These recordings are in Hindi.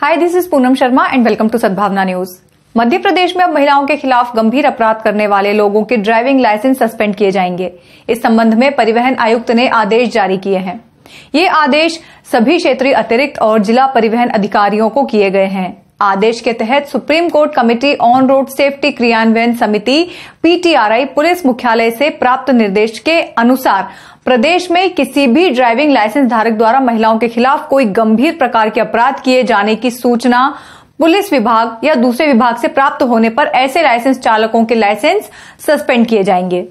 Hi this is Poonam Sharma and welcome to Sadbhavna news Madhya Pradesh में अब महिलाओं के खिलाफ गंभीर अपराध करने वाले लोगों के ड्राइविंग लाइसेंस सस्पेंड किए जाएंगे इस संबंध में परिवहन आयुक्त ने आदेश जारी किए हैं ये आदेश सभी क्षेत्रीय अतिरिक्त और जिला परिवहन अधिकारियों को किए गए हैं आदेश के तहत supreme court committee on road safety क्रियान्वयन समिति पीटीआरआई पुलिस मुख्यालय से प्राप्त निर्देश के अनुसार प्रदेश में किसी भी ड्राइविंग लाइसेंस धारक द्वारा महिलाओं के खिलाफ कोई गंभीर प्रकार के अपराध किए जाने की सूचना पुलिस विभाग या दूसरे विभाग से प्राप्त होने पर ऐसे लाइसेंस चालकों के लाइसेंस सस्पेंड किए जाएंगे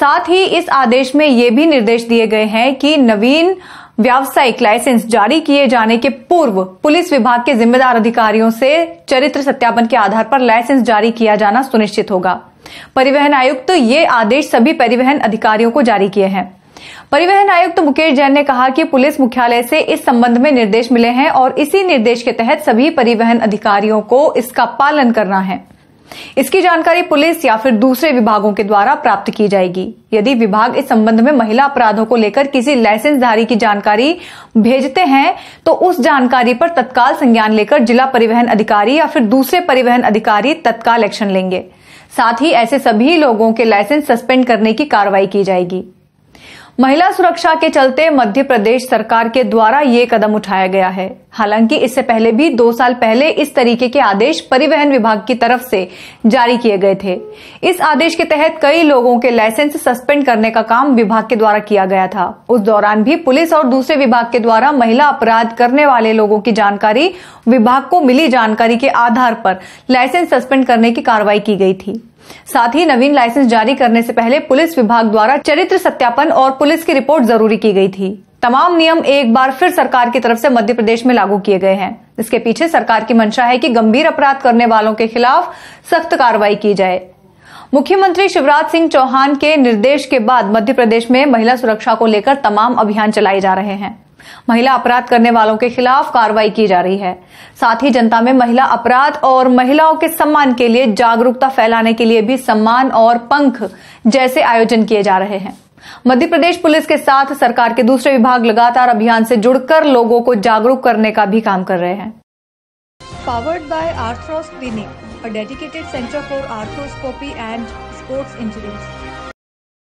साथ ही इस आदेश में ये भी निर्देश दिए गए हैं कि नवीन व्यावसायिक लाइसेंस जारी किए जाने के पूर्व पुलिस विभाग के जिम्मेदार अधिकारियों से चरित्र सत्यापन के आधार पर लाइसेंस जारी किया जाना सुनिश्चित होगा परिवहन आयुक्त तो ये आदेश सभी परिवहन अधिकारियों को जारी किए हैं परिवहन आयुक्त तो मुकेश जैन ने कहा कि पुलिस मुख्यालय से इस संबंध में निर्देश मिले हैं और इसी निर्देश के तहत सभी परिवहन अधिकारियों को इसका पालन करना है इसकी जानकारी पुलिस या फिर दूसरे विभागों के द्वारा प्राप्त की जाएगी यदि विभाग इस संबंध में महिला अपराधों को लेकर किसी लाइसेंसधारी की जानकारी भेजते हैं तो उस जानकारी पर तत्काल संज्ञान लेकर जिला परिवहन अधिकारी या फिर दूसरे परिवहन अधिकारी तत्काल एक्शन लेंगे साथ ही ऐसे सभी लोगों के लाइसेंस सस्पेंड करने की कार्रवाई की जाएगी महिला सुरक्षा के चलते मध्य प्रदेश सरकार के द्वारा ये कदम उठाया गया है हालांकि इससे पहले भी दो साल पहले इस तरीके के आदेश परिवहन विभाग की तरफ से जारी किए गए थे इस आदेश के तहत कई लोगों के लाइसेंस सस्पेंड करने का काम विभाग के द्वारा किया गया था उस दौरान भी पुलिस और दूसरे विभाग के द्वारा महिला अपराध करने वाले लोगों की जानकारी विभाग को मिली जानकारी के आधार पर लाइसेंस सस्पेंड करने की कार्रवाई की गई थी साथ ही नवीन लाइसेंस जारी करने से पहले पुलिस विभाग द्वारा चरित्र सत्यापन और पुलिस की रिपोर्ट जरूरी की गई थी तमाम नियम एक बार फिर सरकार की तरफ से मध्य प्रदेश में लागू किए गए हैं इसके पीछे सरकार की मंशा है कि गंभीर अपराध करने वालों के खिलाफ सख्त कार्रवाई की जाए मुख्यमंत्री शिवराज सिंह चौहान के निर्देश के बाद मध्य प्रदेश में महिला सुरक्षा को लेकर तमाम अभियान चलाए जा रहे हैं महिला अपराध करने वालों के खिलाफ कार्रवाई की जा रही है साथ ही जनता में महिला अपराध और महिलाओं के सम्मान के लिए जागरूकता फैलाने के लिए भी सम्मान और पंख जैसे आयोजन किए जा रहे हैं मध्य प्रदेश पुलिस के साथ सरकार के दूसरे विभाग लगातार अभियान से जुड़कर लोगों को जागरूक करने का भी काम कर रहे हैं powered by Arthros clinic dedicated centre for for and sports injuries.